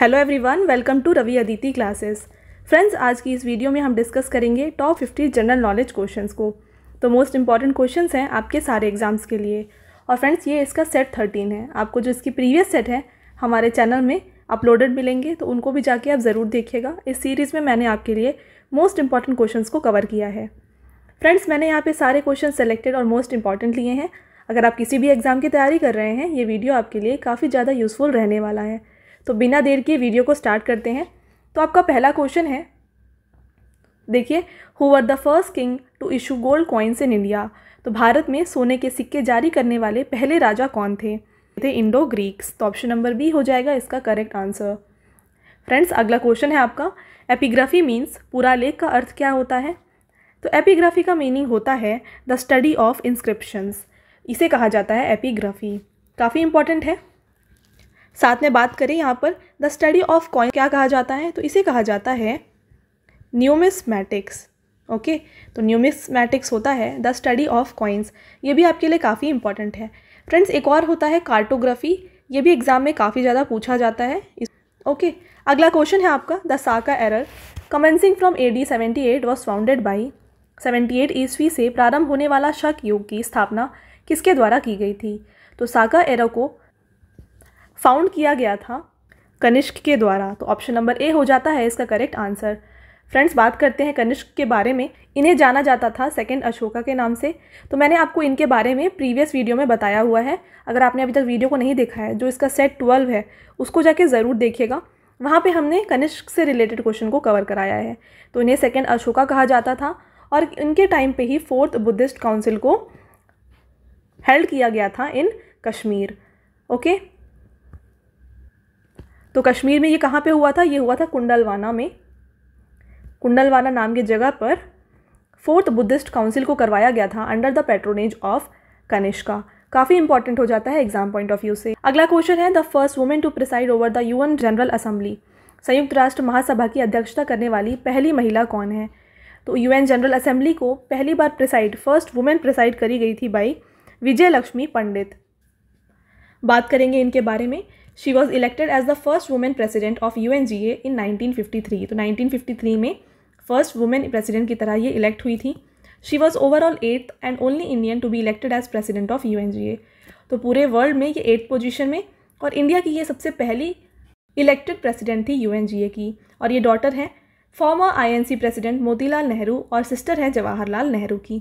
Hello everyone welcome to Ravi Aditi classes friends आज की इस वीडियो में हम डिस्कस करेंगे टॉप 50 जनरल नॉलेज क्वेश्चंस को तो मोस्ट इंपॉर्टेंट क्वेश्चंस हैं आपके सारे एग्जाम्स के लिए और फ्रेंड्स ये इसका सेट थर्टीन है आपको जो इसकी प्रीवियस सेट है हमारे चैनल में अपलोडेड मिलेंगे तो उनको भी जाके आप ज़रूर देखिएगा इस सीरीज़ में मैंने आपके लिए मोस्ट इंपॉर्टेंट क्वेश्चन को कवर किया है फ्रेंड्स मैंने यहाँ पर सारे क्वेश्चन सेलेक्टेड और मोस्ट इंपॉर्टेंट लिए हैं अगर आप किसी भी एग्ज़ाम की तैयारी कर रहे हैं ये वीडियो आपके लिए काफ़ी ज़्यादा यूज़फुल रहने वाला है तो बिना देर के वीडियो को स्टार्ट करते हैं तो आपका पहला क्वेश्चन है देखिए who are the first king to issue gold coins in India तो भारत में सोने के सिक्के जारी करने वाले पहले राजा कौन थे थे इंडो ग्रीक्स तो ऑप्शन नंबर बी हो जाएगा इसका करेक्ट आंसर फ्रेंड्स अगला क्वेश्चन है आपका एपिग्राफी मीन्स पूरा लेख का अर्थ क्या होता है तो एपिग्राफी का मीनिंग होता है द स्टडी ऑफ इंस्क्रिप्शंस इसे कहा जाता है एपिग्राफी काफ़ी इंपॉर्टेंट है साथ में बात करें यहाँ पर द स्टडी ऑफ कॉइन क्या कहा जाता है तो इसे कहा जाता है न्यूमिस्मैटिक्स ओके तो न्यूमिस्मैटिक्स होता है द स्टडी ऑफ कॉइन्स ये भी आपके लिए काफ़ी इंपॉर्टेंट है फ्रेंड्स एक और होता है कार्टोग्राफी ये भी एग्ज़ाम में काफ़ी ज़्यादा पूछा जाता है ओके okay. अगला क्वेश्चन है आपका the Saka era commencing from A D seventy eight was founded by seventy eight ईस्वी से प्रारंभ होने वाला शक युग की स्थापना किसके द्वारा की गई थी तो साका एरर को फाउंड किया गया था कनिष्क के द्वारा तो ऑप्शन नंबर ए हो जाता है इसका करेक्ट आंसर फ्रेंड्स बात करते हैं कनिष्क के बारे में इन्हें जाना जाता था सेकेंड अशोका के नाम से तो मैंने आपको इनके बारे में प्रीवियस वीडियो में बताया हुआ है अगर आपने अभी तक वीडियो को नहीं देखा है जो इसका सेट ट्वेल्व है उसको जाके ज़रूर देखिएगा वहाँ पे हमने कनिष्क से रिलेटेड क्वेश्चन को कवर कराया है तो इन्हें सेकेंड अशोका कहा जाता था और इनके टाइम पर ही फोर्थ बुद्धिस्ट काउंसिल को हेल्ड किया गया था इन कश्मीर ओके तो कश्मीर में ये कहाँ पे हुआ था ये हुआ था कुंडलवाना में कुंडलवाना नाम की जगह पर फोर्थ बुद्धिस्ट काउंसिल को करवाया गया था under the patronage of Kanishka काफ़ी इंपॉर्टेंट हो जाता है एग्जाम पॉइंट ऑफ व्यू से अगला क्वेश्चन है the first women to preside over the UN General Assembly संयुक्त राष्ट्र महासभा की अध्यक्षता करने वाली पहली महिला कौन है तो यूएन जनरल असेंबली को पहली बार प्रिसाइड फर्स्ट वुमेन प्रिसाइड करी गई थी बाई विजय लक्ष्मी पंडित बात करेंगे इनके बारे में she was elected as the first women president of U N G A in nineteen fifty three तो नाइनटीन फिफ्टी थ्री में फर्स्ट वुमेन प्रेसिडेंट की तरह ये इलेक्ट हुई थी she was overall eighth and only Indian to be elected as president of U N G A तो पूरे world में ये एट्थ पोजिशन में और इंडिया की ये सबसे पहली इलेक्टेड प्रेसिडेंट थी यू एन जी ए की और ये डॉटर हैं former INC president Motilal Nehru और सिस्टर हैं जवाहरलाल नेहरू की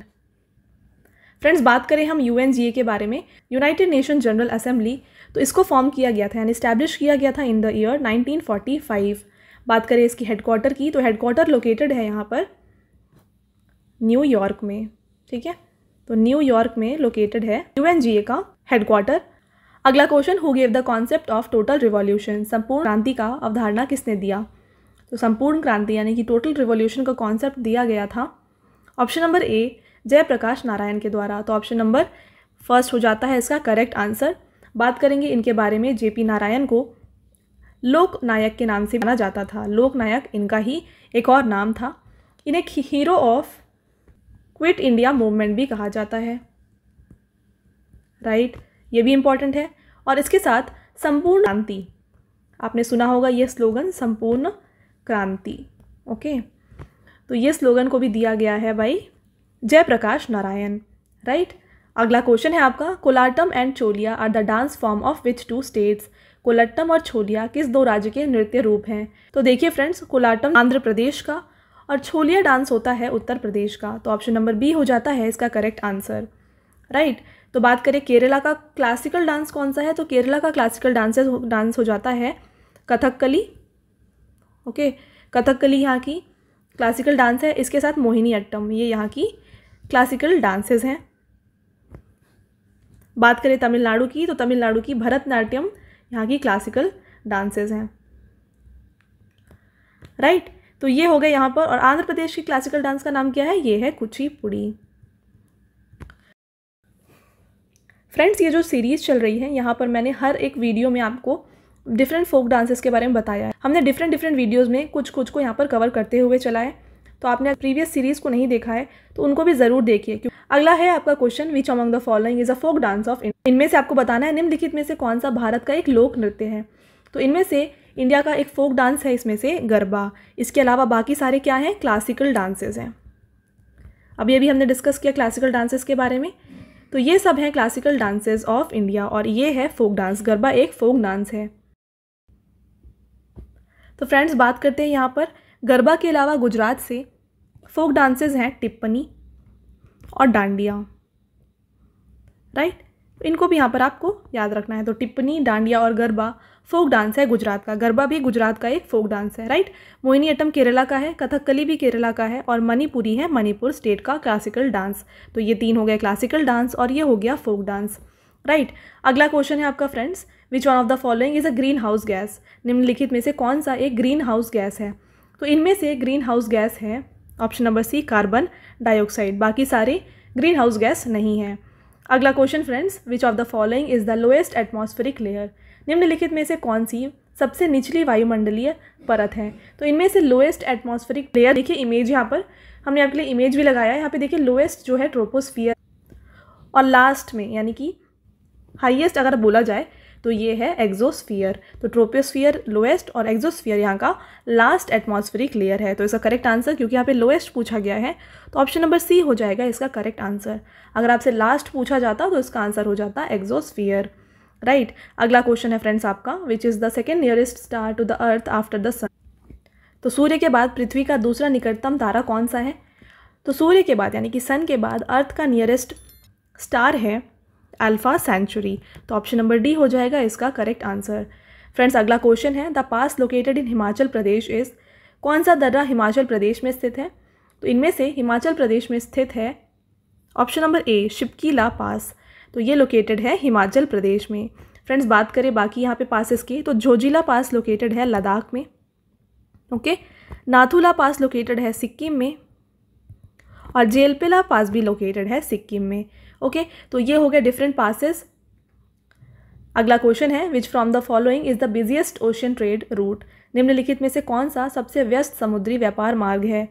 फ्रेंड्स बात करें हम यू के बारे में यूनाइटेड नेशन जनरल असेंबली तो इसको फॉर्म किया गया था यानी इस्टेब्लिश किया गया था इन द ईयर 1945 बात करें इसकी हेडक्वार्टर की तो हेडक्वार्टर लोकेटेड है यहाँ पर न्यूयॉर्क में ठीक है तो न्यूयॉर्क में लोकेटेड है यू का हेडक्वार्टर अगला question who gave the concept of total revolution संपूर्ण क्रांति का अवधारणा किसने दिया तो संपूर्ण क्रांति यानी कि टोटल रिवॉल्यूशन का कॉन्सेप्ट दिया गया था option number A Jayaprakash Narayan के द्वारा तो ऑप्शन नंबर फर्स्ट हो जाता है इसका करेक्ट आंसर बात करेंगे इनके बारे में जेपी नारायण को लोक नायक के नाम से जाना जाता था लोक नायक इनका ही एक और नाम था इन्हें hero of Quit India movement भी कहा जाता है राइट ये भी इम्पॉर्टेंट है और इसके साथ संपूर्ण क्रांति आपने सुना होगा ये स्लोगन संपूर्ण क्रांति ओके तो ये स्लोगन को भी दिया गया है भाई जयप्रकाश नारायण राइट अगला क्वेश्चन है आपका Kolattam and Choliya are the dance form of which two states Kolattam और छोलिया किस दो राज्य के नृत्य रूप हैं तो देखिए फ्रेंड्स कोलाटम आंध्र प्रदेश का और छोलिया डांस होता है उत्तर प्रदेश का तो ऑप्शन नंबर बी हो जाता है इसका करेक्ट आंसर राइट तो बात करें केरला का क्लासिकल डांस कौन सा है तो केरला का क्लासिकल डांस डांस हो जाता है कथकली ओके कथकली यहाँ की क्लासिकल डांस है इसके साथ मोहिनी अट्टम ये यहाँ की क्लासिकल डांसेस हैं बात करें तमिलनाडु की तो तमिलनाडु की भरतनाट्यम यहाँ की क्लासिकल डांसेस हैं राइट right? तो ये हो गए यहाँ पर और आंध्र प्रदेश की क्लासिकल डांस का नाम क्या है ये है कुचिपुड़ी फ्रेंड्स ये जो सीरीज़ चल रही है यहाँ पर मैंने हर एक वीडियो में आपको डिफरेंट फोक डांसेस के बारे में बताया है हमने डिफरेंट डिफरेंट वीडियोज़ में कुछ कुछ को यहाँ पर कवर करते हुए चला है तो आपने प्रीवियस सीरीज़ को नहीं देखा है तो उनको भी ज़रूर देखिए अगला है आपका question which among the following is a folk dance of इनमें से आपको बताना है निम्नलिखित में से कौन सा भारत का एक लोक नृत्य है तो इनमें से इंडिया का एक फोक डांस है इसमें से गरबा इसके अलावा बाकी सारे क्या हैं क्लासिकल डांसेस हैं अब ये भी हमने डिस्कस किया क्लासिकल डांसेस के बारे में तो ये सब हैं क्लासिकल डांसेस ऑफ इंडिया और ये है फोक डांस गरबा एक फोक डांस है तो फ्रेंड्स बात करते हैं यहाँ पर गरबा के अलावा गुजरात से फोक डांसेस हैं टिप्पणी और डांडिया राइट इनको भी यहाँ पर आपको याद रखना है तो टिप्पणी डांडिया और गरबा फोक डांस है गुजरात का गरबा भी गुजरात का एक फोक डांस है राइट मोहिनी अटम केरला का है कथकली भी केरला का है और मणिपुरी है मणिपुर स्टेट का क्लासिकल डांस तो ये तीन हो गया क्लासिकल डांस और ये हो गया फोक डांस राइट अगला क्वेश्चन है आपका friends which one of the following is a green house gas निम्नलिखित में से कौन सा एक ग्रीन हाउस गैस है तो इनमें से ग्रीन हाउस गैस है option number C carbon dioxide बाकी सारे ग्रीन हाउस गैस नहीं है अगला question friends which of the following is the lowest atmospheric layer निम्नलिखित में से कौन सी सबसे निचली वायुमंडलीय परत है तो इनमें से लोएस्ट एटमॉस्फेरिक लेयर देखिए इमेज यहाँ पर हमने आपके लिए इमेज भी लगाया है यहाँ पे देखिए लोएस्ट जो है ट्रोपोस्फियर और लास्ट में यानी कि हाईएस्ट अगर बोला जाए तो ये है एक्जोस्फियर तो ट्रोपियोस्फियर लोएस्ट और एक्जोस्फियर यहाँ का लास्ट एटमॉस्फेरिक लेयर है तो इसका करेक्ट आंसर क्योंकि यहाँ पे लोएस्ट पूछा गया है तो ऑप्शन नंबर सी हो जाएगा इसका करेक्ट आंसर अगर आपसे लास्ट पूछा जाता तो इसका आंसर हो जाता एक्जोस्फियर राइट right. अगला क्वेश्चन है फ्रेंड्स आपका which is the second nearest star to the earth after the sun तो सूर्य के बाद पृथ्वी का दूसरा निकटतम तारा कौन सा है तो सूर्य के बाद यानी कि सन के बाद अर्थ का नियरेस्ट स्टार है अल्फा सेंचुरी तो ऑप्शन नंबर डी हो जाएगा इसका करेक्ट आंसर फ्रेंड्स अगला क्वेश्चन है the pass located in Himachal Pradesh is कौन सा दर्रा हिमाचल प्रदेश में स्थित है तो इनमें से हिमाचल प्रदेश में स्थित है ऑप्शन नंबर ए शिपकीला पास तो ये लोकेटेड है हिमाचल प्रदेश में फ्रेंड्स बात करें बाकी यहाँ पे पासेस की तो झोजिला पास लोकेटेड है लद्दाख में ओके नाथुला पास लोकेटेड है सिक्किम में और जेलपिला पास भी लोकेटेड है सिक्किम में ओके तो ये हो गया डिफरेंट पासिस अगला क्वेश्चन है which from the following is the busiest ocean trade route निम्नलिखित में से कौन सा सबसे व्यस्त समुद्री व्यापार मार्ग है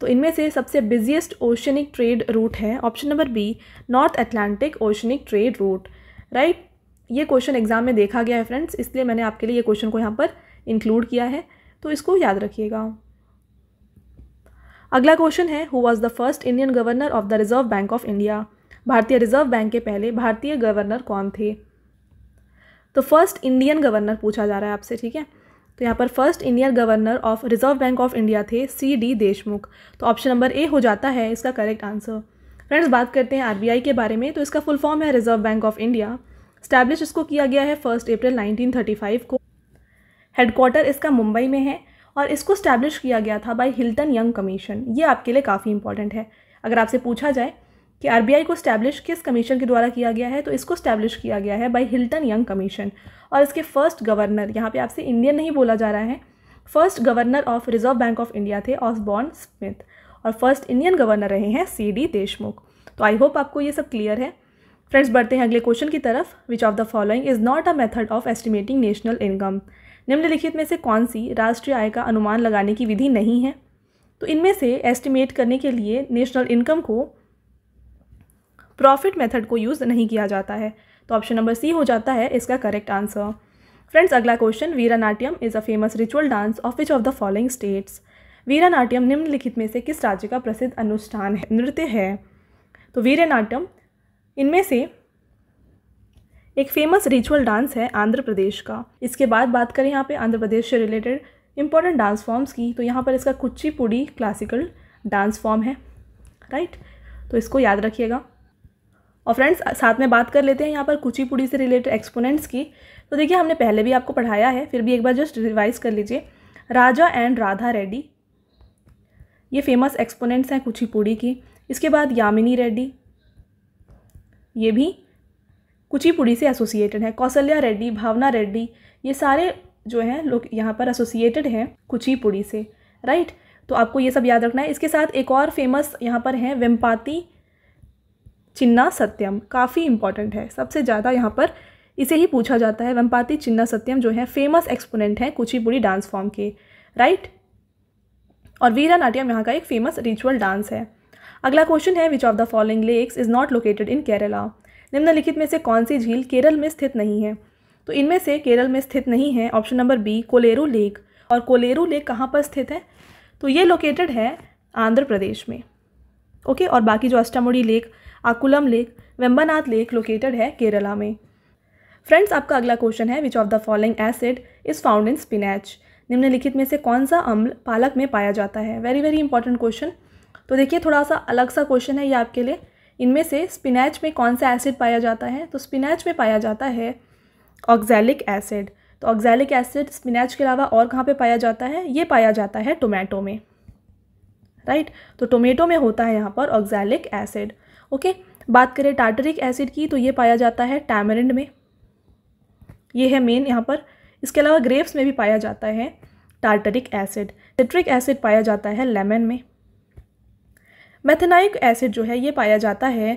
तो इनमें से सबसे बिजिएस्ट ओशनिक ट्रेड रूट है option number B North Atlantic oceanic trade route right ये क्वेश्चन एग्जाम में देखा गया है फ्रेंड्स इसलिए मैंने आपके लिए ये क्वेश्चन को यहाँ पर इंक्लूड किया है तो इसको याद रखिएगा अगला क्वेश्चन है who was the first Indian governor of the Reserve Bank of India भारतीय रिजर्व बैंक के पहले भारतीय गवर्नर कौन थे तो फर्स्ट इंडियन गवर्नर पूछा जा रहा है आपसे ठीक है तो यहाँ पर first Indian governor of Reserve Bank of India थे सी डी देशमुख तो ऑप्शन नंबर ए हो जाता है इसका करेक्ट आंसर फ्रेंड्स बात करते हैं आरबीआई के बारे में तो इसका फुल फॉर्म है Reserve Bank of India establish इसको किया गया है फर्स्ट अप्रैल 1935 को हेडक्वार्टर इसका मुंबई में है और इसको स्टैब्लिश किया गया था बाय हिल्टन यंग कमीशन ये आपके लिए काफ़ी इंपॉर्टेंट है अगर आपसे पूछा जाए कि आर को स्टैब्लिश किस कमीशन के द्वारा किया गया है तो इसको स्टैब्लिश किया गया है बाय हिल्टन यंग कमीशन और इसके फर्स्ट गवर्नर यहाँ पे आपसे इंडियन नहीं बोला जा रहा है first governor of Reserve Bank of India थे ऑसबॉर्न स्मिथ और फर्स्ट इंडियन गवर्नर रहे हैं सी डी देशमुख तो आई होप आपको ये सब क्लियर है फ्रेंड्स बढ़ते हैं अगले क्वेश्चन की तरफ which of the following is not a method of estimating national income निम्नलिखित में से कौन सी राष्ट्रीय आय का अनुमान लगाने की विधि नहीं है तो इनमें से एस्टिमेट करने के लिए नेशनल इनकम को प्रॉफिट मेथड को यूज़ नहीं किया जाता है तो ऑप्शन नंबर सी हो जाता है इसका करेक्ट आंसर फ्रेंड्स अगला question Veeranatyam is a famous ritual dance of which of the following states Veeranatyam निम्नलिखित में से किस राज्य का प्रसिद्ध अनुष्ठान है नृत्य है तो वीरा नाट्यम इनमें से एक फेमस रिचुअल डांस है आंध्र प्रदेश का इसके बाद बात करें यहाँ पे आंध्र प्रदेश से रिलेटेड इंपॉर्टेंट डांस फॉर्म्स की तो यहाँ पर इसका कुचीपुड़ी क्लासिकल डांस फॉर्म है राइट तो इसको याद रखिएगा और फ्रेंड्स साथ में बात कर लेते हैं यहाँ पर कुचिपुड़ी से रिलेटेड एक्सपोनेंट्स की तो देखिए हमने पहले भी आपको पढ़ाया है फिर भी एक बार जस्ट रिवाइज कर लीजिए राजा एंड राधा रेड्डी ये फेमस एक्सपोनेंट्स हैं कुचिपुड़ी की इसके बाद यामिनी रेड्डी ये भी कुचिपुड़ी से एसोसिएटेड है कौशल्या रेड्डी भावना रेड्डी ये सारे जो हैं लोग यहाँ पर एसोसिएटेड हैं कुचिपुड़ी से राइट तो आपको ये सब याद रखना है इसके साथ एक और फेमस यहाँ पर हैं वेम्पाती चिन्ना सत्यम काफ़ी इंपॉर्टेंट है सबसे ज़्यादा यहाँ पर इसे ही पूछा जाता है वंपाती चिन्ना सत्यम जो है फेमस एक्सपोनेंट हैं कुचिपुड़ी डांस फॉर्म के राइट और वीरा नाट्यम यहाँ का एक फेमस रिचुअल डांस है अगला क्वेश्चन है which of the following lakes is not located in Kerala निम्नलिखित में से कौन सी झील केरल में स्थित नहीं है तो इनमें से केरल में स्थित नहीं है option number B Kolleru lake और कोलेरू लेक कहाँ पर स्थित है तो ये लोकेटेड है आंध्र प्रदेश में ओके और बाकी जो Ashtamudi lake Akkulam lake Vembanad lake located है केरला में फ्रेंड्स आपका अगला क्वेश्चन है which of the following acid is found in spinach निम्नलिखित में से कौन सा अम्ल पालक में पाया जाता है वेरी वेरी इंपॉर्टेंट क्वेश्चन तो देखिए थोड़ा सा अलग सा क्वेश्चन है ये आपके लिए इनमें से स्पिनैच में कौन सा एसिड पाया जाता है तो स्पिनैच में पाया जाता है ऑक्जैलिक एसिड तो ऑक्जैलिक एसिड स्पिनैच के अलावा और कहाँ पे पाया जाता है ये पाया जाता है टोमेटो में राइट right? तो टोमेटो में होता है यहाँ पर ऑक्जैलिक एसिड ओके बात करें टार्टरिक एसिड की तो ये पाया जाता है टैमरिंड में ये है मेन यहाँ पर इसके अलावा ग्रेप्स में भी पाया जाता है टार्टरिक एसिड सिट्रिक एसिड पाया जाता है लेमन में मैथेनाइक एसिड जो है ये पाया जाता है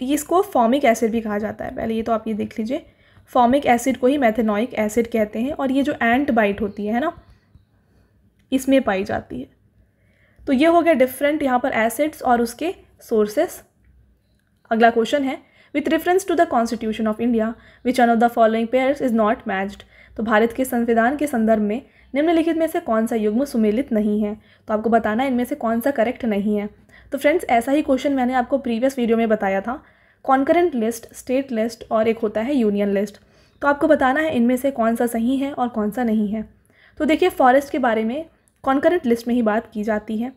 इसको फॉमिक एसिड भी कहा जाता है पहले ये तो आप ये देख लीजिए फॉमिक एसिड को ही मैथेनॉइक एसिड कहते हैं और ये जो एंट बाइट होती है ना इसमें पाई जाती है तो ये हो गया डिफरेंट यहाँ पर एसिड्स और उसके सोर्सेस अगला क्वेश्चन है with reference to the constitution of India which one of the following pairs is not matched तो भारत के संविधान के संदर्भ में निम्नलिखित में से कौन सा युग्म सुमेलित नहीं है तो आपको बताना इनमें से कौन सा करेक्ट नहीं है तो फ्रेंड्स ऐसा ही क्वेश्चन मैंने आपको प्रीवियस वीडियो में बताया था कॉन्करेंट लिस्ट स्टेट लिस्ट और एक होता है यूनियन लिस्ट तो आपको बताना है इनमें से कौन सा सही है और कौन सा नहीं है तो देखिए फॉरेस्ट के बारे में कॉन्करेंट लिस्ट में ही बात की जाती है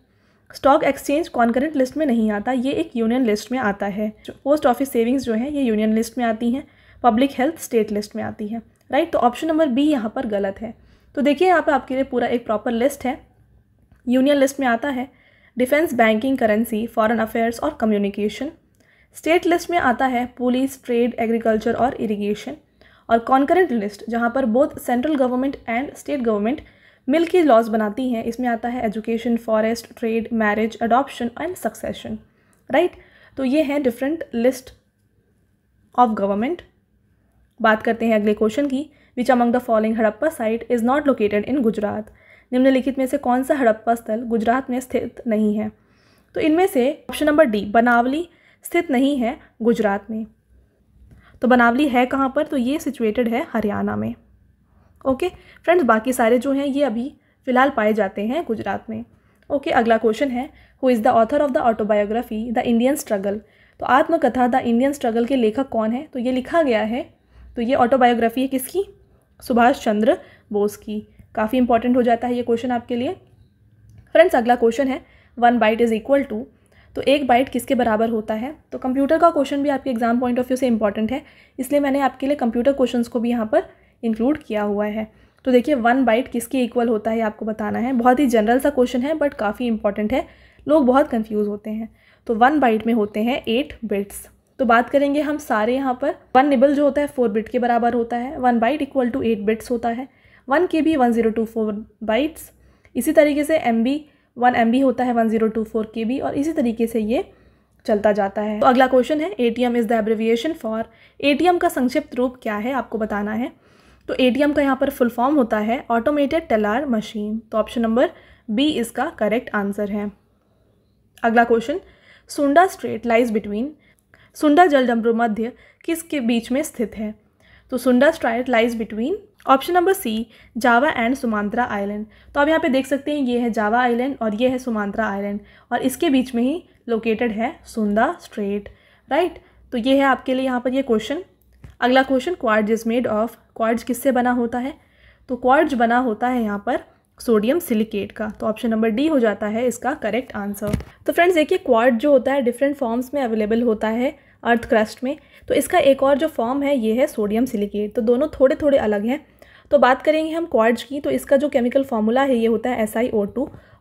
स्टॉक एक्सचेंज कॉन्करेंट लिस्ट में नहीं आता ये एक यूनियन लिस्ट में आता है पोस्ट ऑफिस सेविंग्स जो है ये यूनियन लिस्ट में आती हैं पब्लिक हेल्थ स्टेट लिस्ट में आती है राइट तो ऑप्शन नंबर बी यहाँ पर गलत है तो देखिए यहाँ पर आपके लिए पूरा एक प्रॉपर लिस्ट है यूनियन लिस्ट में आता है defence banking currency foreign affairs और कम्युनिकेशन स्टेट लिस्ट में आता है पुलिस ट्रेड एग्रीकल्चर और इरिगेशन और कॉन्करेंट लिस्ट जहाँ पर both central government and state government मिल लॉज बनाती हैं इसमें आता है education forest trade marriage adoption and succession right तो ये हैं डिफरेंट लिस्ट ऑफ गवर्नमेंट बात करते हैं अगले क्वेश्चन की which among the following Harappa site is not located in Gujarat निम्नलिखित में से कौन सा हड़प्पा स्थल गुजरात में स्थित नहीं है तो इनमें से ऑप्शन नंबर डी बनावली स्थित नहीं है गुजरात में तो बनावली है कहाँ पर तो ये सिचुएटेड है हरियाणा में ओके फ्रेंड्स बाकी सारे जो हैं ये अभी फ़िलहाल पाए जाते हैं गुजरात में ओके okay, अगला क्वेश्चन है who is the author of the autobiography the Indian struggle तो आत्मकथा द इंडियन स्ट्रगल के लेखक कौन है तो ये लिखा गया है तो ये ऑटोबायोग्राफी है किसकी सुभाष चंद्र बोस की काफ़ी इंपॉर्टेंट हो जाता है ये क्वेश्चन आपके लिए फ्रेंड्स अगला क्वेश्चन है one byte is equal to तो एक बाइट किसके बराबर होता है तो कंप्यूटर का क्वेश्चन भी आपके एग्जाम पॉइंट ऑफ व्यू से इंपॉर्टेंट है इसलिए मैंने आपके लिए कंप्यूटर क्वेश्चंस को भी यहाँ पर इंक्लूड किया हुआ है तो देखिए वन बाइट किसके इक्वल होता है आपको बताना है बहुत ही जनरल सा क्वेश्चन है बट काफ़ी इंपॉर्टेंट है लोग बहुत कंफ्यूज होते हैं तो वन बाइट में होते हैं एट बिट्स तो बात करेंगे हम सारे यहाँ पर वन निबल जो होता है फोर बिट के बराबर होता है one byte equal to eight bits होता है one K B one zero two four bytes इसी तरीके से M B one M B होता है one zero two four K B और इसी तरीके से ये चलता जाता है तो अगला क्वेश्चन है A T M is the abbreviation for A T M का संक्षिप्त रूप क्या है आपको बताना है तो ए का यहाँ पर फुल फॉर्म होता है ऑटोमेटेड टेलर मशीन तो ऑप्शन नंबर बी इसका करेक्ट आंसर है अगला क्वेश्चन सुंडा स्ट्रेट लाइज बिटवीन सुंडा जलडमरू मध्य किसके बीच में स्थित है तो Sunda strait lies between option number C Java and Sumatra island तो आप यहाँ पे देख सकते हैं ये है जावा आइलैंड और ये है सुमांत्रा आइलैंड और इसके बीच में ही लोकेटेड है सुंदा स्ट्रेट राइट तो ये है आपके लिए यहाँ पर ये क्वेश्चन अगला question quartz is made of quartz किससे बना होता है तो क्वार्ट्ज बना होता है यहाँ पर सोडियम सिलिकेट का तो ऑप्शन नंबर डी हो जाता है इसका करेक्ट आंसर तो फ्रेंड्स देखिए क्वार्ट जो होता है डिफरेंट फॉर्म्स में अवेलेबल होता है अर्थ क्रस्ट में तो इसका एक और जो फॉर्म है ये है सोडियम सिलिकेट तो दोनों थोड़े थोड़े अलग हैं तो बात करेंगे हम क्वार्ट्ज की तो इसका जो केमिकल फॉर्मूला है ये होता है एस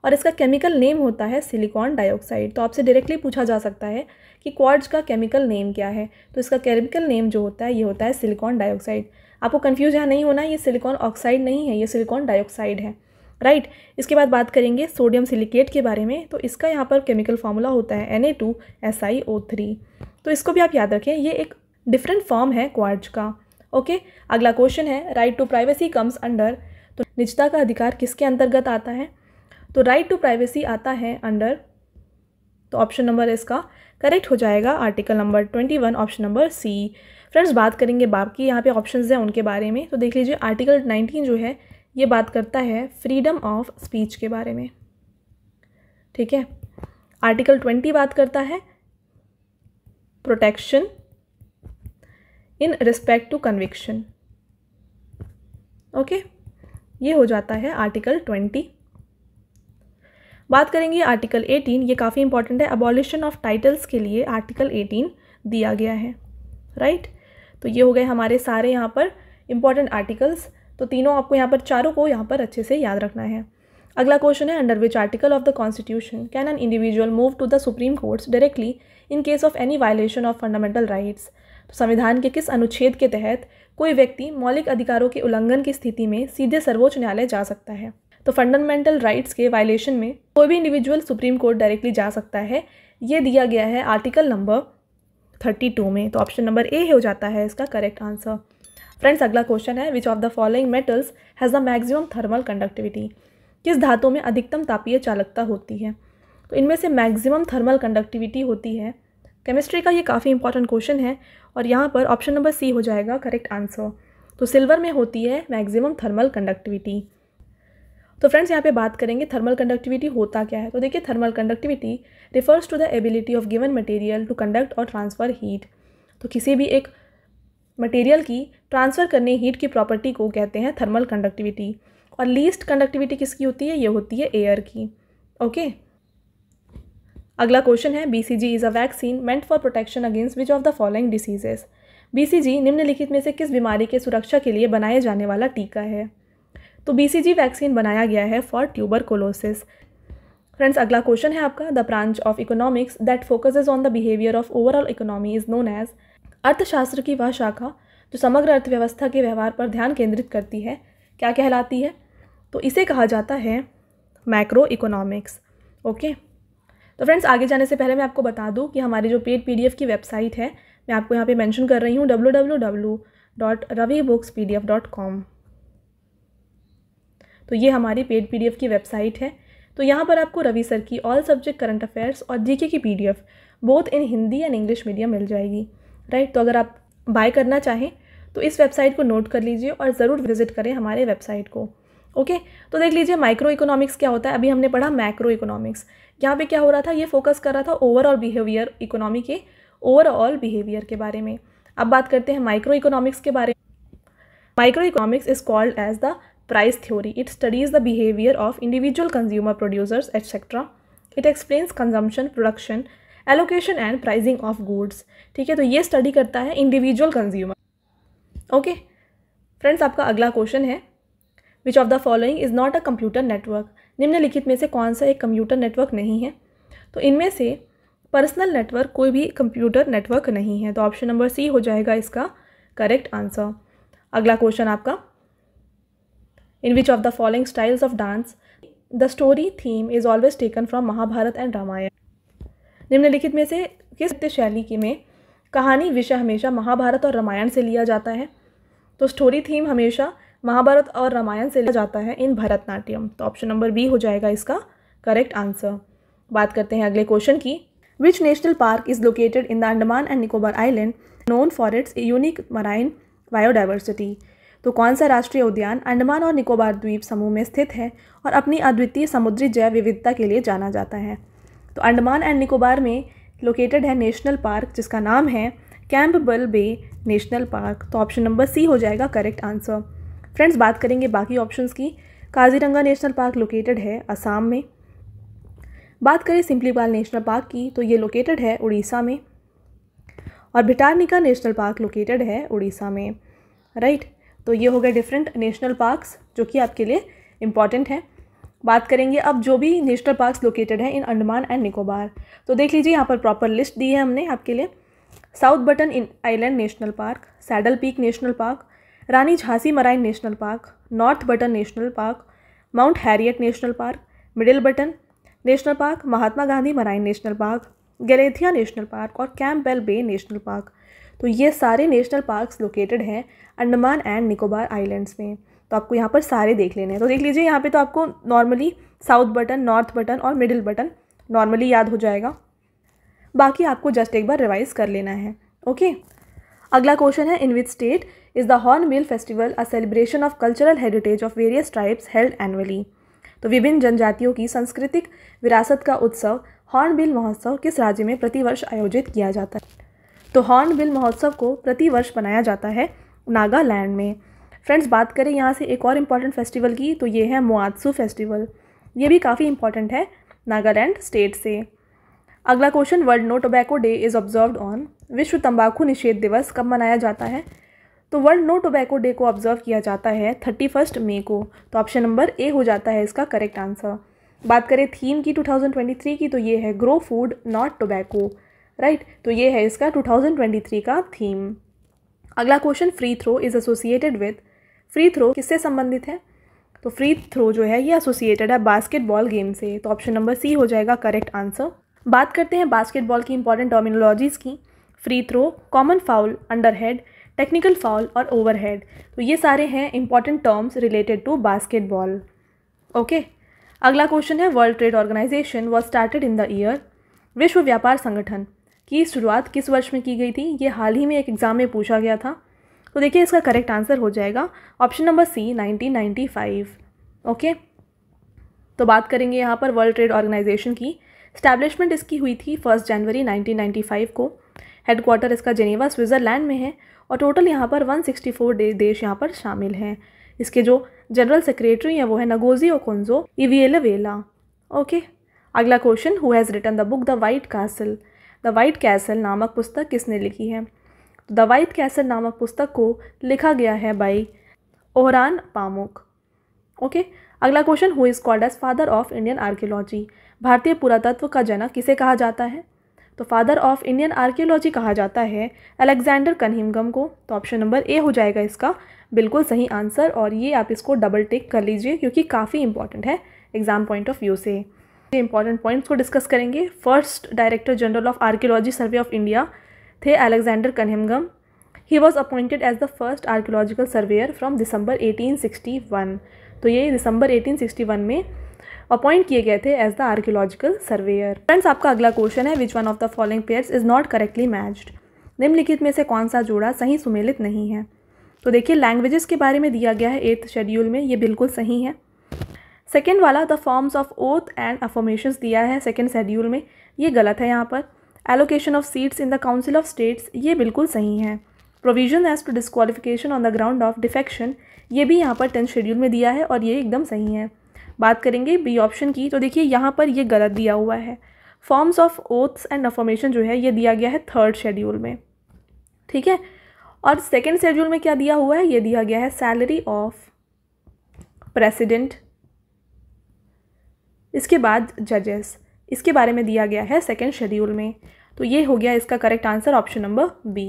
और इसका केमिकल नेम होता है सिलिकॉन डाइऑक्साइड तो आपसे डायरेक्टली पूछा जा सकता है कि क्वार्ट्ज का केमिकल नेम क्या है तो इसका केमिकल नेम जो होता है ये होता है सिलिकॉन डाइऑक्साइड आपको कन्फ्यूज यहाँ नहीं होना ये सिलिकॉन ऑक्साइड नहीं है ये सिलिकॉन डाइऑक्साइड है राइट right? इसके बाद बात करेंगे सोडियम सिलिकेट के बारे में तो इसका यहाँ पर केमिकल फार्मूला होता है N A two S I O three तो इसको भी आप याद रखें ये एक डिफरेंट फॉर्म है क्वार्ज का ओके okay? अगला क्वेश्चन है right to privacy comes under तो निजता का अधिकार किसके अंतर्गत आता है तो राइट टू प्राइवेसी आता है अंडर तो ऑप्शन नंबर इसका करेक्ट हो जाएगा article number twenty one option number C friends बात करेंगे बाप की यहाँ पे ऑप्शंस हैं उनके बारे में तो देख लीजिए आर्टिकल 19 जो है ये बात करता है फ्रीडम ऑफ स्पीच के बारे में ठीक है आर्टिकल ट्वेंटी बात करता है protection in respect to conviction okay ये हो जाता है आर्टिकल ट्वेंटी बात करेंगे आर्टिकल एटीन ये काफ़ी इंपॉर्टेंट है अबॉलिशन ऑफ टाइटल्स के लिए आर्टिकल एटीन दिया गया है राइट right? तो ये हो गए हमारे सारे यहाँ पर इंपॉर्टेंट आर्टिकल्स तो तीनों आपको यहाँ पर चारों को यहाँ पर अच्छे से याद रखना है अगला क्वेश्चन है under which article of the constitution can an individual move to the supreme courts directly in case of any violation of fundamental rights तो संविधान के किस अनुच्छेद के तहत कोई व्यक्ति मौलिक अधिकारों के उल्लंघन की स्थिति में सीधे सर्वोच्च न्यायालय जा सकता है तो फंडामेंटल राइट्स के वायलेशन में कोई भी इंडिविजुअल सुप्रीम कोर्ट डायरेक्टली जा सकता है ये दिया गया है आर्टिकल नंबर थर्टी टू में तो ऑप्शन नंबर ए हो जाता है इसका करेक्ट आंसर फ्रेंड्स अगला क्वेश्चन है which of the following metals has the maximum thermal conductivity किस धातु में अधिकतम तापीय चालकता होती है तो इनमें से मैक्सिमम थर्मल कंडक्टिविटी होती है केमिस्ट्री का ये काफ़ी इंपॉर्टेंट क्वेश्चन है और यहाँ पर ऑप्शन नंबर सी हो जाएगा करेक्ट आंसर तो सिल्वर में होती है मैक्सिमम थर्मल कंडक्टिविटी तो फ्रेंड्स यहाँ पे बात करेंगे थर्मल कंडक्टिविटी होता क्या है तो देखिए thermal conductivity refers to the ability of given material to conduct और ट्रांसफ़र हीट तो किसी भी एक मटेरियल की ट्रांसफ़र करने हीट की प्रॉपर्टी को कहते हैं थर्मल कंडक्टिविटी और लीस्ट कंडक्टिविटी किसकी होती है ये होती है एयर की ओके okay? अगला क्वेश्चन है B C G is a vaccine meant for protection against which of the following diseases BCG निम्नलिखित में से किस बीमारी के सुरक्षा के लिए बनाए जाने वाला टीका है तो बीसीजी वैक्सीन बनाया गया है फॉर ट्यूबर कोलोसिस फ्रेंड्स अगला क्वेश्चन है आपका the branch of economics that focuses on the behaviour of overall economy is known as अर्थशास्त्र की वह शाखा जो समग्र अर्थव्यवस्था के व्यवहार पर ध्यान केंद्रित करती है क्या कहलाती है तो इसे कहा जाता है मैक्रो इकोनॉमिक्स ओके तो फ्रेंड्स आगे जाने से पहले मैं आपको बता दूं कि हमारी जो पेड पी की वेबसाइट है मैं आपको यहाँ पे मेंशन कर रही हूँ W W W dot Ravi books P D F dot com तो ये हमारी पेड पी की वेबसाइट है तो यहाँ पर आपको रवि सर की ऑल सब्जेक्ट करंट अफेयर्स और जीके की PDF both in Hindi and English medium मिल जाएगी राइट तो अगर आप बाय करना चाहें तो इस वेबसाइट को नोट कर लीजिए और ज़रूर विजिट करें हमारे वेबसाइट को ओके तो देख लीजिए माइक्रो इकोनॉमिक्स क्या होता है अभी हमने पढ़ा मैक्रो इकोनॉमिक्स यहाँ पे क्या हो रहा था ये फोकस कर रहा था ओवरऑल बिहेवियर इकोनॉमी के ओवरऑल बिहेवियर के बारे में अब बात करते हैं माइक्रो इकोनॉमिक्स के बारे में microeconomics is called as the price theory. It studies the behavior of individual consumer producers, etc. It explains consumption, production, allocation and pricing of goods. ठीक है तो ये study करता है individual consumer. Okay, friends आपका अगला question है which of the following is not a computer network? निम्नलिखित में से कौन सा एक कंप्यूटर नेटवर्क नहीं है तो इनमें से पर्सनल नेटवर्क कोई भी कंप्यूटर नेटवर्क नहीं है तो ऑप्शन नंबर सी हो जाएगा इसका करेक्ट आंसर अगला क्वेश्चन आपका in which of the following styles of dance the story theme is always taken from Mahabharata and Ramayana निम्नलिखित में से किस नृत्य शैली की में कहानी विषय हमेशा महाभारत और रामायण से लिया जाता है तो स्टोरी थीम हमेशा महाभारत और रामायण से लिया जाता है इन भरतनाट्यम तो ऑप्शन नंबर बी हो जाएगा इसका करेक्ट आंसर बात करते हैं अगले क्वेश्चन की which national park is located in the Andaman and Nicobar island known for its unique marine biodiversity तो कौन सा राष्ट्रीय उद्यान अंडमान और निकोबार द्वीप समूह में स्थित है और अपनी अद्वितीय समुद्री जैव विविधता के लिए जाना जाता है तो अंडमान एंड निकोबार में लोकेटेड है नेशनल पार्क जिसका नाम है बल बे नेशनल पार्क तो ऑप्शन नंबर सी हो जाएगा करेक्ट आंसर फ्रेंड्स बात करेंगे बाकी ऑप्शंस की काजीरंगा नेशनल पार्क लोकेटेड है असम में बात करें सिंपलीपाल नेशनल पार्क की तो ये लोकेटेड है उड़ीसा में और भिटारनिका नेशनल पार्क लोकेटेड है उड़ीसा में राइट right? तो ये हो गए डिफरेंट नेशनल पार्क्स जो कि आपके लिए इम्पॉर्टेंट हैं बात करेंगे अब जो भी नेशनल पार्क्स लोकेटेड हैं इन अंडमान एंड निकोबार तो देख लीजिए यहाँ पर प्रॉपर लिस्ट दी है हमने आपके लिए South Button island national park Saddle Peak national park Rani Jhansi marine national park North Button national park Mount Harriet national park Middle Button national park Mahatma Gandhi marine national park Galathea national park और Campbell Bay national park तो ये सारे national parks located हैं Andaman and Nicobar islands में तो आपको यहाँ पर सारे देख लेने हैं तो देख लीजिए यहाँ पे तो आपको normally South Button North Button और मिडिल बटन नॉर्मली याद हो जाएगा बाकी आपको जस्ट एक बार रिवाइज कर लेना है ओके अगला क्वेश्चन है in which state is the Hornbill festival a celebration of cultural heritage of various tribes held annually तो विभिन्न जनजातियों की सांस्कृतिक विरासत का उत्सव हॉर्नबिल महोत्सव किस राज्य में प्रतिवर्ष आयोजित किया जाता है तो हॉर्नबिल महोत्सव को प्रतिवर्ष मनाया जाता है नागालैंड में फ्रेंड्स बात करें यहाँ से एक और इम्पॉर्टेंट फेस्टिवल की तो ये है मुआत्सू फेस्टिवल ये भी काफ़ी इम्पॉर्टेंट है नागालैंड स्टेट से अगला question world no tobacco day is observe on विश्व तंबाकू निषेध दिवस कब मनाया जाता है तो वर्ल्ड नो टोबैको डे को ऑब्जर्व किया जाता है थर्टी फर्स्ट मे को तो ऑप्शन नंबर ए हो जाता है इसका करेक्ट आंसर बात करें थीम की 2023 की तो ये है grow food not tobacco right तो ये है इसका 2023 का थीम अगला question free throw is associated with free throw किससे संबंधित है तो फ्री थ्रो जो है ये एसोसिएटेड है बास्केटबॉल गेम से तो ऑप्शन नंबर सी हो जाएगा करेक्ट आंसर बात करते हैं बास्केटबॉल की इंपॉर्टेंट टर्मिनोलॉजीज़ की free throw common foul under head technical foul और ओवर हेड तो ये सारे हैं important terms related to basketball okay अगला क्वेश्चन है world trade organisation was started in the year विश्व व्यापार संगठन की शुरुआत किस वर्ष में की गई थी ये हाल ही में एक एग्ज़ाम में पूछा गया था तो देखिए इसका करेक्ट आंसर हो जाएगा ऑप्शन नंबर सी 1995 ओके तो बात करेंगे यहाँ पर वर्ल्ड ट्रेड ऑर्गेनाइजेशन की स्टैब्लिशमेंट इसकी हुई थी फर्स्ट जनवरी 1995 को हेडक्वार्टर इसका जेनेवा स्विट्ज़रलैंड में है और टोटल यहाँ पर 164 दे, देश यहाँ पर शामिल हैं इसके जो जनरल सेक्रेटरी हैं वो है नगोजी ओकोन्जो इवियल वेला ओके अगला question who has written the book the White Castle the White Castle नामक पुस्तक किसने लिखी है द वाइट कैसल नामक पुस्तक को लिखा गया है बाई ओहरान पामुक ओके अगला question who is called as father of Indian archaeology भारतीय पुरातत्व का जनक किसे कहा जाता है तो फादर ऑफ इंडियन आर्कियोलॉजी कहा जाता है अलेक्जेंडर कन्हिमगम को तो ऑप्शन नंबर ए हो जाएगा इसका बिल्कुल सही आंसर और ये आप इसको डबल टिक कर लीजिए क्योंकि काफ़ी इंपॉर्टेंट है एग्ज़ाम पॉइंट ऑफ व्यू से इंपॉर्टेंट पॉइंट्स को डिस्कस करेंगे first director general of archaeology survey of India थे Alexander Cunningham he was appointed as the first archaeological surveyor from December 1861 तो ये दिसंबर 1861 में अपॉइंट किए गए थे as the archaeological surveyor friends आपका अगला क्वेश्चन है which one of the following pairs is not correctly matched निम्नलिखित में से कौन सा जोड़ा सही सुमेलित नहीं है तो देखिए लैंग्वेजेस के बारे में दिया गया है एट्थ शेड्यूल में ये बिल्कुल सही है सेकेंड वाला the forms of oath and affirmation दिया है सेकेंड शेड्यूल में ये गलत है यहाँ पर allocation of seats in the council of states ये बिल्कुल सही है provision as to disqualification on the ground of defection ये भी यहाँ पर टेंथ शेड्यूल में दिया है और ये एकदम सही है बात करेंगे बी ऑप्शन की तो देखिए यहाँ पर ये गलत दिया हुआ है forms of oaths and affirmation जो है ये दिया गया है थर्ड शेड्यूल में ठीक है और सेकेंड शेड्यूल में क्या दिया हुआ है ये दिया गया है सैलरी ऑफ प्रेसिडेंट इसके बाद जजेस इसके बारे में दिया गया है सेकेंड शेड्यूल में तो ये हो गया इसका correct answer option number B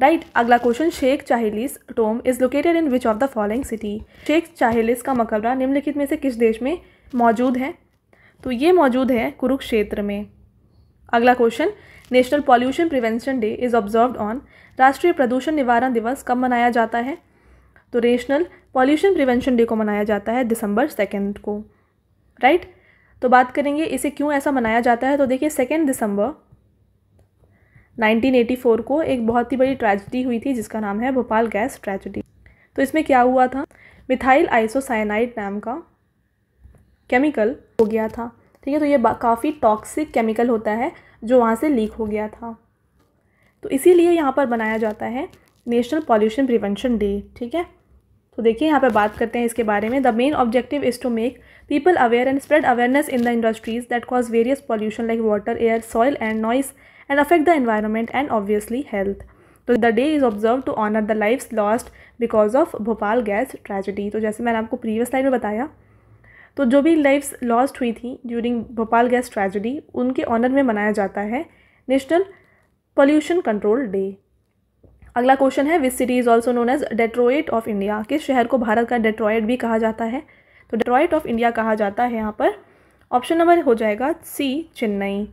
right अगला question Sheikh Chehli's tomb is located in which of the following city Sheikh Chehli's का मकबरा निम्नलिखित में से किस देश में मौजूद है तो ये मौजूद है कुरुक्षेत्र में अगला question national pollution prevention day is observed on राष्ट्रीय प्रदूषण निवारण दिवस कब मनाया जाता है तो नेशनल पॉल्यूशन प्रिवेंशन डे को मनाया जाता है दिसंबर सेकेंड को राइट तो बात करेंगे इसे क्यों ऐसा मनाया जाता है तो देखिए सेकेंड दिसंबर 1984 को एक बहुत ही बड़ी ट्रैजिडी हुई थी जिसका नाम है भोपाल गैस ट्रैजिडी तो इसमें क्या हुआ था मिथाइल आइसोसाइनाइड नाम का केमिकल हो गया था ठीक है तो ये काफ़ी टॉक्सिक केमिकल होता है जो वहाँ से लीक हो गया था तो इसीलिए यहाँ पर बनाया जाता है नेशनल पॉल्यूशन प्रिवेंशन डे ठीक है तो देखिए यहाँ पर बात करते हैं इसके बारे में the main objective is to make people aware and spread awareness in the industries that cause various pollution like water air soil and noise and affect the environment and obviously health तो the day is observe to honour the lifes lost because of Bhopal gas tragedy तो जैसे मैंने आपको previous line में बताया तो जो भी लाइफ लॉस्ट हुई थी ड्यूरिंग भोपाल गैस ट्रेजिडी उनके ऑनर में मनाया जाता है नेशनल पोल्यूशन कंट्रोल डे अगला क्वेश्चन है which city is also known as Detroit of India किस शहर को भारत का डेट्रोइट भी कहा जाता है तो डेट्रॉइट ऑफ इंडिया कहा जाता है यहाँ पर ऑप्शन नंबर हो जाएगा सी चेन्नई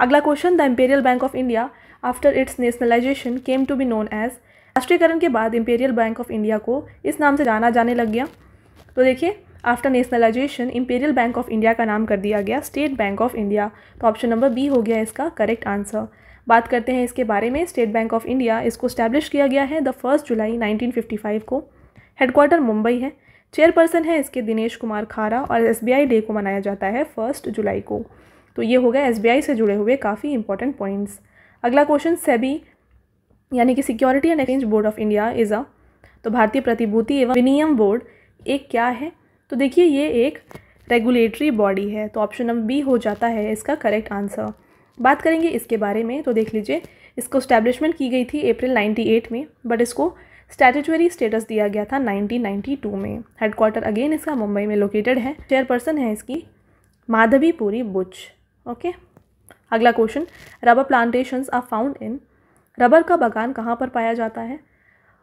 अगला question the imperial bank of India after its nationalisation came to be known as राष्ट्रीयकरण के बाद इम्पेरियल बैंक ऑफ इंडिया को इस नाम से जाना जाने लग गया तो देखिए after nationalisation imperial bank of India का नाम कर दिया गया स्टेट बैंक ऑफ इंडिया तो ऑप्शन नंबर बी हो गया इसका करेक्ट आंसर बात करते हैं इसके बारे में स्टेट बैंक ऑफ इंडिया इसको स्टैब्लिश किया गया है द फर्स्ट जुलाई 1955 को हेडक्वार्टर मुंबई है चेयरपर्सन है इसके दिनेश कुमार खारा और एसबीआई डे को मनाया जाता है फर्स्ट जुलाई को तो ये हो गया एसबीआई से जुड़े हुए काफ़ी इंपॉर्टेंट पॉइंट्स अगला क्वेश्चन सेबी यानी कि security and exchange board of India is a तो भारतीय प्रतिभूति एवं विनियम बोर्ड एक क्या है तो देखिए ये एक रेगुलेटरी बॉडी है तो ऑप्शन नंबर बी हो जाता है इसका करेक्ट आंसर बात करेंगे इसके बारे में तो देख लीजिए इसको स्टैब्लिशमेंट की गई थी अप्रैल 98 में बट इसको स्टैटूटरी स्टेटस दिया गया था 1992 में हेडक्वार्टर अगेन इसका मुंबई में लोकेटेड है चेयरपर्सन है इसकी माधवीपुरी बुच ओके अगला question rubber plantation are found in rubber का बगान कहाँ पर पाया जाता है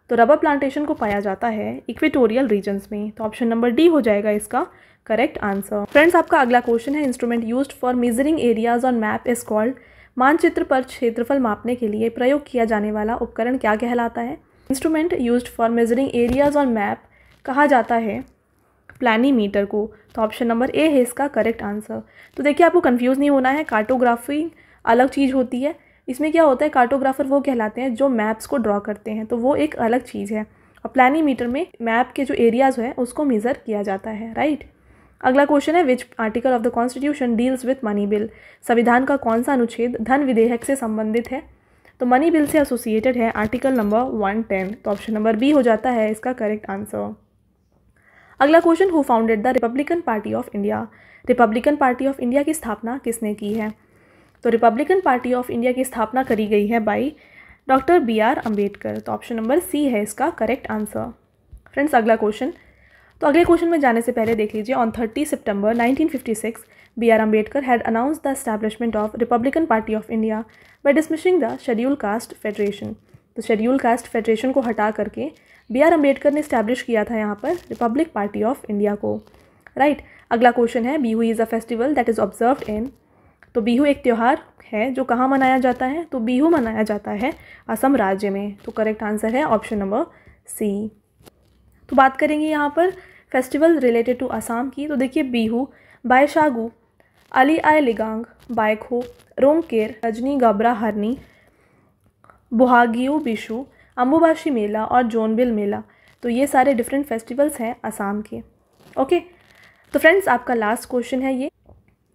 तो रबर प्लांटेशन को पाया जाता है इक्वेटोरियल रीजन्स में तो ऑप्शन नंबर डी हो जाएगा इसका करेक्ट आंसर फ्रेंड्स आपका अगला क्वेश्चन है instrument use for measuring areas on map is called मानचित्र पर क्षेत्रफल मापने के लिए प्रयोग किया जाने वाला उपकरण क्या कहलाता है instrument use for measuring areas on map कहा जाता है प्लानीमीटर को तो ऑप्शन नंबर ए है इसका करेक्ट आंसर तो देखिए आपको कंफ्यूज नहीं होना है कार्टोग्राफी अलग चीज़ होती है इसमें क्या होता है कार्टोग्राफर वो कहलाते हैं जो मैप्स को ड्रॉ करते हैं तो वो एक अलग चीज़ है और प्लानीमीटर में मैप के जो एरियाज़ हैं उसको मेज़र किया जाता है राइट अगला क्वेश्चन है which article of the constitution deals with money bill संविधान का कौन सा अनुच्छेद धन विधेयक से संबंधित है तो मनी बिल से एसोसिएटेड है आर्टिकल नंबर वन टेन तो ऑप्शन नंबर बी हो जाता है इसका करेक्ट आंसर अगला question who founded the republican party of India republican party of India की स्थापना किसने की है तो रिपब्लिकन पार्टी ऑफ इंडिया की स्थापना करी गई है by doctor B R Ambedkar तो ऑप्शन नंबर सी है इसका करेक्ट आंसर फ्रेंड्स अगला क्वेश्चन तो अगले क्वेश्चन में जाने से पहले देख लीजिए on thirty September 1956 B R Ambedkar had announce the establishment of republican party of India by dismissing the schedule caste federation तो शेड्यूल कास्ट फेडरेशन को हटा करके बी आर अम्बेडकर ने इस्टेब्लिश किया था यहाँ पर रिपब्लिक पार्टी ऑफ इंडिया को राइट right. अगला क्वेश्चन है Bihu is a festival that is observe in तो बीहू एक त्यौहार है जो कहाँ मनाया जाता है तो बीहू मनाया जाता है असम राज्य में तो करेक्ट आंसर है ऑप्शन नंबर सी तो बात करेंगे यहाँ पर फेस्टिवल रिलेटेड टू असम की तो देखिए बीहू बायशागु अली आय लिगांग बायखो रोंगकेर रजनी गबरा हरनी बुहागियो बिशु अम्बुबाशी मेला और जोनबिल मेला तो ये सारे डिफरेंट फेस्टिवल्स हैं असम के ओके तो फ्रेंड्स आपका लास्ट क्वेश्चन है ये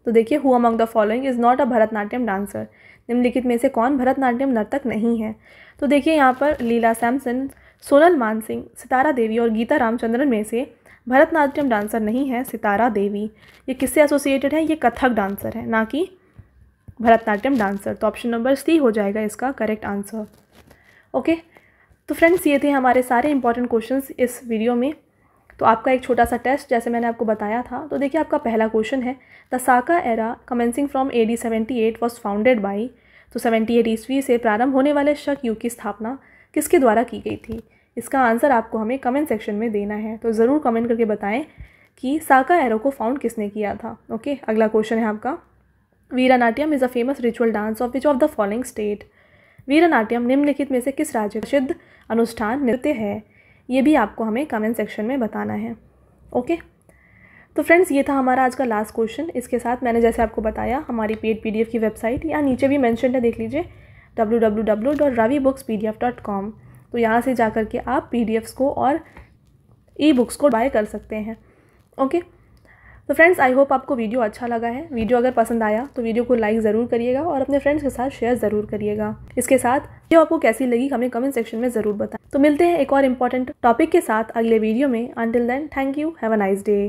तो देखिए who among the following is not a Bharatanatyam dancer निम्नलिखित में से कौन भरतनाट्यम नर्तक नहीं है तो देखिए यहाँ पर लीला सैमसन सोनल मान सिंह सितारा देवी और गीता रामचंद्रन में से भरतनाट्यम डांसर नहीं है सितारा देवी ये किससे एसोसिएटेड है ये कथक डांसर है ना कि भरतनाट्यम डांसर तो ऑप्शन नंबर सी हो जाएगा इसका करेक्ट आंसर ओके तो फ्रेंड्स ये थे हमारे सारे इंपॉर्टेंट क्वेश्चन इस वीडियो में तो आपका एक छोटा सा टेस्ट जैसे मैंने आपको बताया था तो देखिए आपका पहला क्वेश्चन है the Saka era commencing from A D seventy eight was founded by तो सेवेंटी एट ईस्वी से प्रारंभ होने वाले शक यू की स्थापना किसके द्वारा की गई थी इसका आंसर आपको हमें कमेंट सेक्शन में देना है तो ज़रूर कमेंट करके बताएं कि साका एरो को फाउंड किसने किया था ओके अगला क्वेश्चन है आपका Veeranatyam is a famous ritual dance of which of the following state Veeranatyam natyam निम्नलिखित में से किस राज्य प्रसिद्ध अनुष्ठान नृत्य है ये भी आपको हमें कमेंट सेक्शन में बताना है ओके तो फ्रेंड्स ये था हमारा आज का लास्ट क्वेश्चन इसके साथ मैंने जैसे आपको बताया हमारी पेड पी की वेबसाइट या नीचे भी मैंशन है देख लीजिए W W W dot Ravi books P D F dot com तो यहाँ से जा कर के आप पी को और ई बुक्स को बाय कर सकते हैं ओके तो फ्रेंड्स आई होप आपको वीडियो अच्छा लगा है वीडियो अगर पसंद आया तो वीडियो को लाइक ज़रूर करिएगा और अपने फ्रेंड्स के साथ शेयर ज़रूर करिएगा इसके साथ वीडियो आपको कैसी लगी हमें कमेंट सेक्शन में ज़रूर बताएं तो मिलते हैं एक और इम्पॉर्टेंट टॉपिक के साथ अगले वीडियो में until then thank you have a nice day